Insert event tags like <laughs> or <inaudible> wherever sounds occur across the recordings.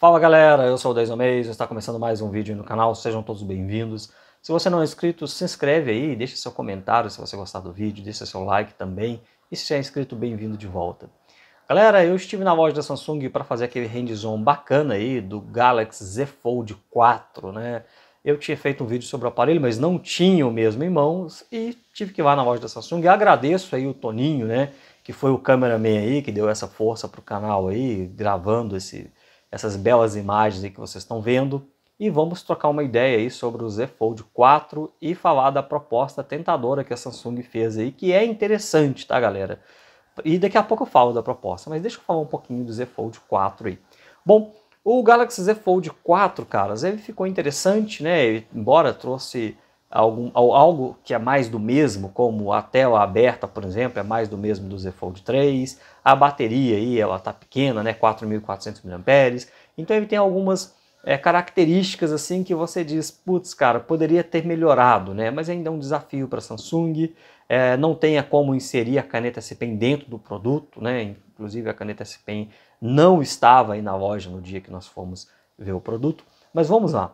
Fala galera, eu sou o 10 Mês, está começando mais um vídeo no canal, sejam todos bem-vindos. Se você não é inscrito, se inscreve aí, deixa seu comentário se você gostar do vídeo, deixa seu like também. E se já é inscrito, bem-vindo de volta. Galera, eu estive na loja da Samsung para fazer aquele rendzone bacana aí do Galaxy Z Fold 4, né? Eu tinha feito um vídeo sobre o aparelho, mas não tinha o mesmo em mãos e tive que ir lá na loja da Samsung. Agradeço aí o Toninho, né? Que foi o cameraman aí, que deu essa força pro canal aí, gravando esse, essas belas imagens aí que vocês estão vendo e vamos trocar uma ideia aí sobre o Z Fold 4 e falar da proposta tentadora que a Samsung fez aí, que é interessante, tá galera? E daqui a pouco eu falo da proposta, mas deixa eu falar um pouquinho do Z Fold 4 aí. Bom, o Galaxy Z Fold 4, caras, ele ficou interessante, né? Embora trouxe algum, algo que é mais do mesmo, como a tela aberta, por exemplo, é mais do mesmo do Z Fold 3, a bateria aí, ela está pequena, né, 4.400 mAh, então ele tem algumas é, características assim que você diz, putz, cara, poderia ter melhorado, né, mas ainda é um desafio para a Samsung, é, não tenha como inserir a caneta S Pen dentro do produto, né, inclusive a caneta S Pen não estava aí na loja no dia que nós fomos ver o produto, mas vamos lá.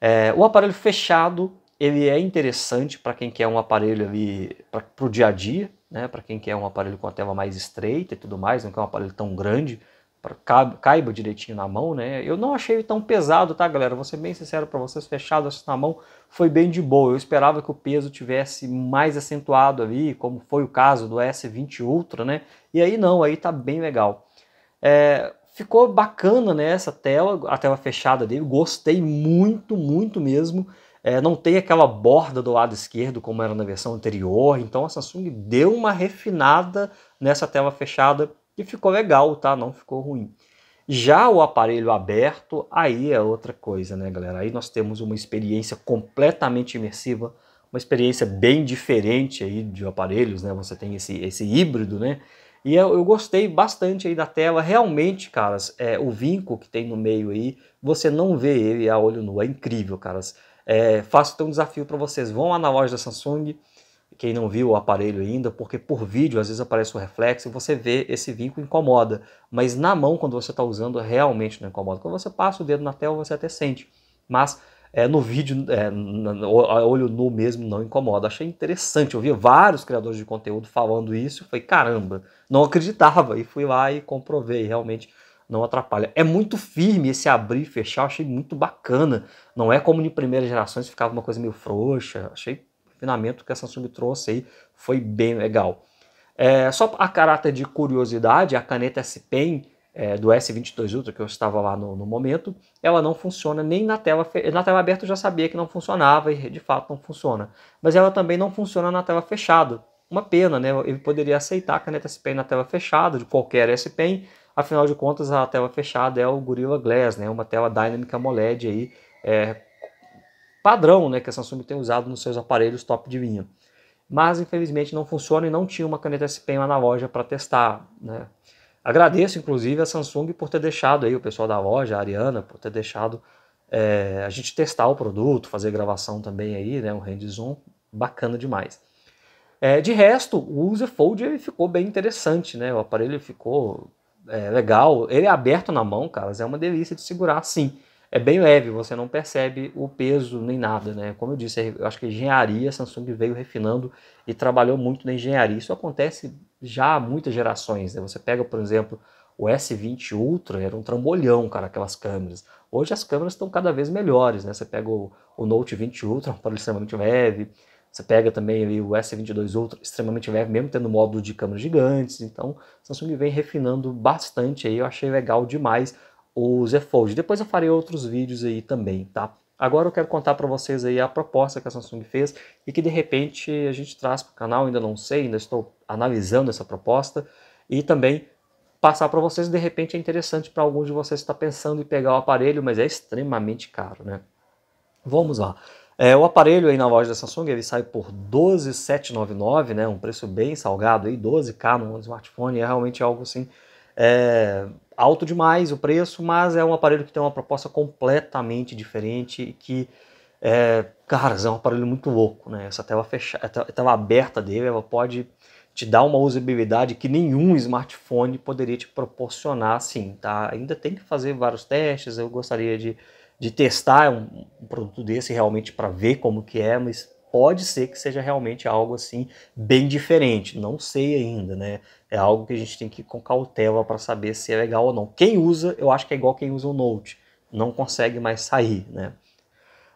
É, o aparelho fechado ele é interessante para quem quer um aparelho ali para o dia a dia, né? Para quem quer um aparelho com a tela mais estreita e tudo mais, não quer um aparelho tão grande, pra, caiba, caiba direitinho na mão, né? Eu não achei ele tão pesado, tá, galera? Vou ser bem sincero para vocês, fechado assim na mão foi bem de boa. Eu esperava que o peso tivesse mais acentuado ali, como foi o caso do S20 Ultra, né? E aí não, aí tá bem legal. É, ficou bacana, né? Essa tela, a tela fechada dele, gostei muito, muito mesmo é, não tem aquela borda do lado esquerdo como era na versão anterior. Então a Samsung deu uma refinada nessa tela fechada e ficou legal, tá? Não ficou ruim. Já o aparelho aberto, aí é outra coisa, né, galera? Aí nós temos uma experiência completamente imersiva, uma experiência bem diferente aí de aparelhos, né? Você tem esse, esse híbrido, né? E eu, eu, gostei bastante aí da tela. Realmente, caras, é, o vinco que tem no meio aí, você não vê ele a olho nu. É incrível, caras. É, faço então um desafio para vocês. Vão lá na loja da Samsung, quem não viu o aparelho ainda, porque por vídeo às vezes aparece o um reflexo e você vê esse vínculo incomoda. Mas na mão, quando você está usando, realmente não incomoda. Quando você passa o dedo na tela, você até sente. Mas é, no vídeo, é, olho nu mesmo, não incomoda. Achei interessante. Eu vi vários criadores de conteúdo falando isso. Foi caramba, não acreditava. E fui lá e comprovei. Realmente não atrapalha. É muito firme esse abrir e fechar, achei muito bacana. Não é como em primeiras gerações ficava uma coisa meio frouxa. Achei o refinamento que a Samsung trouxe aí foi bem legal. É, só a caráter de curiosidade, a caneta S Pen é, do S22 Ultra, que eu estava lá no, no, momento, ela não funciona nem na tela, na tela aberta eu já sabia que não funcionava e de fato não funciona. Mas ela também não funciona na tela fechada. Uma pena, né? Ele poderia aceitar a caneta S Pen na tela fechada de qualquer S Pen, Afinal de contas, a tela fechada é o Gorilla Glass, né? Uma tela dinâmica AMOLED aí, é, padrão, né? Que a Samsung tem usado nos seus aparelhos top de linha. Mas, infelizmente, não funciona e não tinha uma caneta S-Pen lá na loja para testar, né? Agradeço, inclusive, a Samsung por ter deixado aí o pessoal da loja, a Ariana, por ter deixado é, a gente testar o produto, fazer gravação também aí, né? Um hands bacana demais. É, de resto, o User Fold ele ficou bem interessante, né? O aparelho ficou é, legal. Ele é aberto na mão, caras. é uma delícia de segurar assim. É bem leve, você não percebe o peso nem nada, né? Como eu disse, é, eu acho que a engenharia, a Samsung veio refinando e trabalhou muito na engenharia. Isso acontece já há muitas gerações, né? Você pega, por exemplo, o S20 Ultra, era um trambolhão, cara, aquelas câmeras. Hoje as câmeras estão cada vez melhores, né? Você pega o, o Note 20 Ultra, é um aparelho extremamente leve. Você pega também o S22 Ultra, extremamente leve, mesmo tendo módulo de câmeras gigantes. Então, Samsung vem refinando bastante aí. Eu achei legal demais o Z Fold. Depois eu farei outros vídeos aí também, tá? Agora eu quero contar para vocês aí a proposta que a Samsung fez e que de repente a gente traz para o canal, ainda não sei, ainda estou analisando essa proposta e também passar para vocês, de repente é interessante para alguns de vocês que está pensando em pegar o aparelho, mas é extremamente caro, né? Vamos lá. É, o aparelho aí na loja da Samsung ele sai por 12,799, né? Um preço bem salgado aí, 12k num smartphone é realmente algo assim é, alto demais o preço, mas é um aparelho que tem uma proposta completamente diferente que é, cara, é um aparelho muito louco, né? Essa tela fechada, tela aberta dele, ela pode te dar uma usabilidade que nenhum smartphone poderia te proporcionar, sim, tá? Ainda tem que fazer vários testes, eu gostaria de de testar um, um produto desse realmente para ver como que é, mas pode ser que seja realmente algo assim bem diferente. Não sei ainda, né? É algo que a gente tem que ir com cautela para saber se é legal ou não. Quem usa, eu acho que é igual quem usa o Note, não consegue mais sair, né?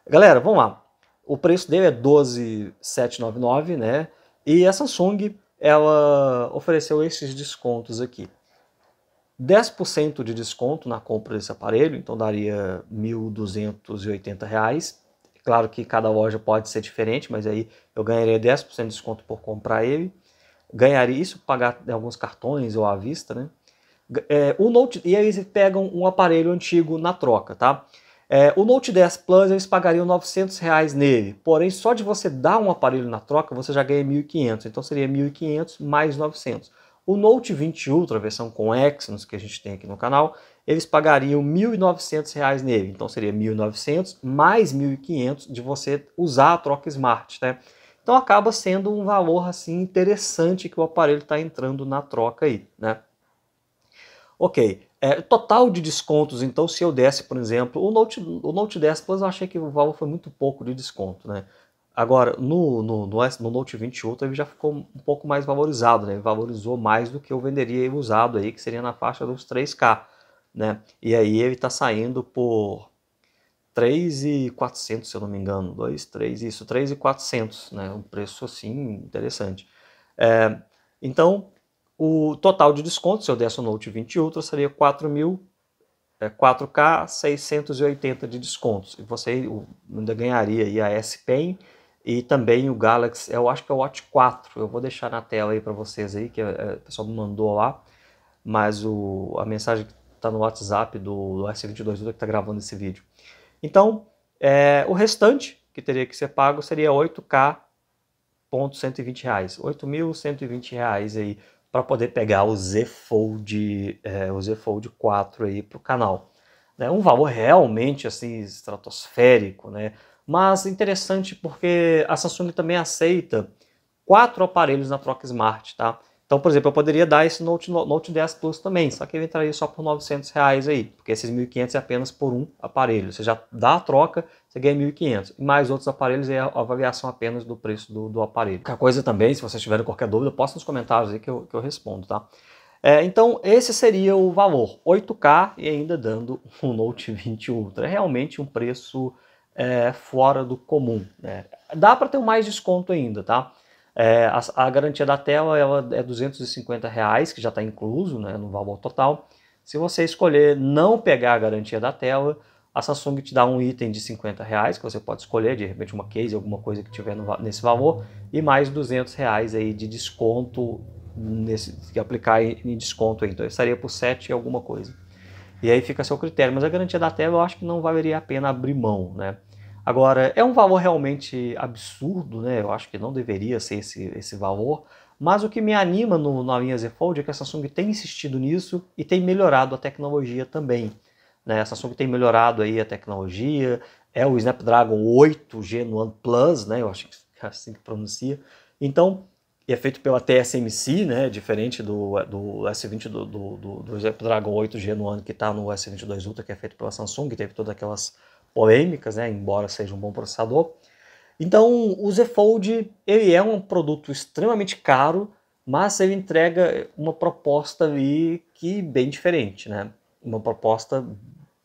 Galera, vamos lá. O preço dele é 12,799, né? E a Samsung ela ofereceu esses descontos aqui. 10% de desconto na compra desse aparelho, então daria R$ 1.280. Claro que cada loja pode ser diferente, mas aí eu ganharia 10% de desconto por comprar ele. Ganharia isso pagar alguns cartões ou à vista, né? É, o Note, e eles pegam um aparelho antigo na troca, tá? É, o Note 10 Plus eles pagariam 900 reais nele, porém só de você dar um aparelho na troca você já ganha 1.500, então seria 1.500 mais 900. O Note 20 Ultra, a versão com Exynos que a gente tem aqui no canal, eles pagariam R$ 1.900 nele. Então seria R$ 1.900 mais R$ 1.500 de você usar a troca Smart, né? Então acaba sendo um valor assim interessante que o aparelho está entrando na troca aí, né? Ok, é, total de descontos, então se eu desse, por exemplo, o Note, o Note 10 Plus eu achei que o valor foi muito pouco de desconto, né? Agora, no, no, no, no Note Ultra ele já ficou um pouco mais valorizado, né? valorizou mais do que eu venderia usado aí, que seria na faixa dos 3K, né? E aí ele está saindo por 3,400, se eu não me engano, 2, 3, isso, 3,400, né? Um preço assim interessante. É, então, o total de desconto, se eu desse o Note 20 Ultra, seria 4 mil, 4K, é, 680 de descontos. E você ainda ganharia aí a S Pen, e também o Galaxy, eu acho que é o Watch 4. Eu vou deixar na tela aí para vocês aí, que eh, o pessoal me mandou lá. Mas o, a mensagem que está no WhatsApp do, do S22 Ultra que está gravando esse vídeo. Então, é, o restante que teria que ser pago seria 8K ponto 120 reais, 8.120 reais aí para poder pegar o Z Fold, é, o Z Fold 4 aí para o canal. Né? Um valor realmente assim estratosférico, né? Mas interessante porque a Samsung também aceita quatro aparelhos na troca Smart, tá? Então, por exemplo, eu poderia dar esse Note, Note 10 Plus também, só que ele entraria só por 900 reais aí, porque esses 1.500 é apenas por um aparelho. Você já dá a troca, você ganha 1.500. Mais outros aparelhos é a avaliação apenas do preço do, do aparelho. Qualquer coisa também, se vocês tiverem qualquer dúvida, posta nos comentários aí que eu, que eu respondo, tá? É, então, esse seria o valor, 8K e ainda dando um Note 20 Ultra. É realmente um preço é, fora do comum. Né? Dá para ter mais desconto ainda, tá? É, a, a, garantia da tela ela é R$250,00, reais, que já está incluso né, no valor total. Se você escolher não pegar a garantia da tela, a Samsung te dá um item de R$50,00, reais que você pode escolher, de repente uma case, alguma coisa que tiver no, nesse valor, e mais R$200,00 reais aí de desconto nesse, que aplicar em, em desconto. Aí. Então estaria por e alguma coisa. E aí fica a seu critério, mas a garantia da tela eu acho que não valeria a pena abrir mão, né? Agora, é um valor realmente absurdo, né? Eu acho que não deveria ser esse, esse valor, mas o que me anima no, na linha Z Fold é que a Samsung tem insistido nisso e tem melhorado a tecnologia também. Né? A Samsung tem melhorado aí a tecnologia, é o Snapdragon 8G no OnePlus, né? Eu acho que <laughs> é assim que pronuncia. Então, e é feito pela TSMC, né? diferente do, do S20 do, do, do, do Dragon 8G no ano que está no S22 Ultra, que é feito pela Samsung, que teve todas aquelas polêmicas, né? embora seja um bom processador. Então, o Z Fold ele é um produto extremamente caro, mas ele entrega uma proposta ali que bem diferente, né? Uma proposta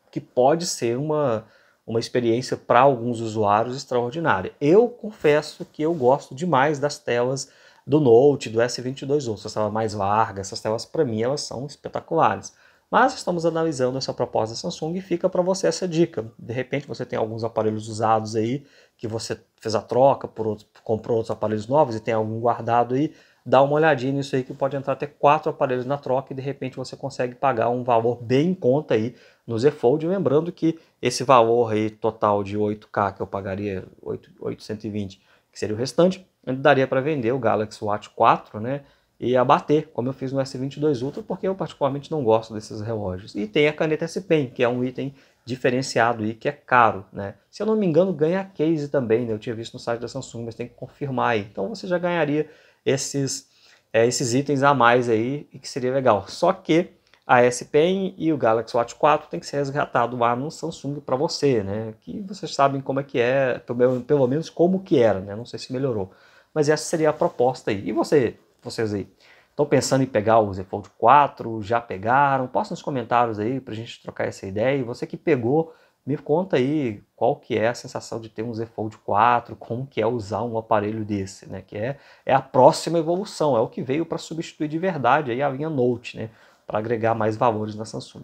que pode ser uma, uma experiência para alguns usuários extraordinária. Eu confesso que eu gosto demais das telas do Note, do S22 Ultra, essa telas mais largas, essas telas para mim elas são espetaculares. Mas estamos analisando essa proposta da Samsung e fica para você essa dica. De repente você tem alguns aparelhos usados aí que você fez a troca por outro, comprou outros aparelhos novos e tem algum guardado aí, dá uma olhadinha nisso aí que pode entrar até quatro aparelhos na troca e de repente você consegue pagar um valor bem em conta aí no Z Fold, lembrando que esse valor aí total de 8K que eu pagaria 8, 820, que seria o restante, ainda daria para vender o Galaxy Watch 4, né? E abater, como eu fiz no S22 Ultra, porque eu particularmente não gosto desses relógios. E tem a caneta S-Pen, que é um item diferenciado e que é caro, né? Se eu não me engano, ganha case também, né? Eu tinha visto no site da Samsung, mas tem que confirmar aí. Então você já ganharia esses, é, esses itens a mais aí, e que seria legal. Só que a S Pen e o Galaxy Watch 4 tem que ser resgatado lá no Samsung para você, né? Que vocês sabem como é que é, pelo, pelo menos como que era, né? Não sei se melhorou. Mas essa seria a proposta aí. E você, vocês aí? Estão pensando em pegar o Z Fold 4? Já pegaram? Posta nos comentários aí para a gente trocar essa ideia. E você que pegou, me conta aí qual que é a sensação de ter um Z Fold 4, como que é usar um aparelho desse, né? Que é, é a próxima evolução, é o que veio para substituir de verdade aí a linha Note, né? Para agregar mais valores na Samsung.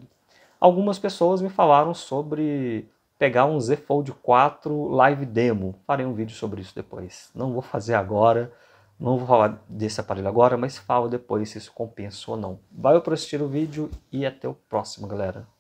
Algumas pessoas me falaram sobre pegar um Z Fold 4 Live Demo. Farei um vídeo sobre isso depois. Não vou fazer agora, não vou falar desse aparelho agora, mas falo depois se isso compensa ou não. Valeu por assistir o vídeo e até o próximo, galera.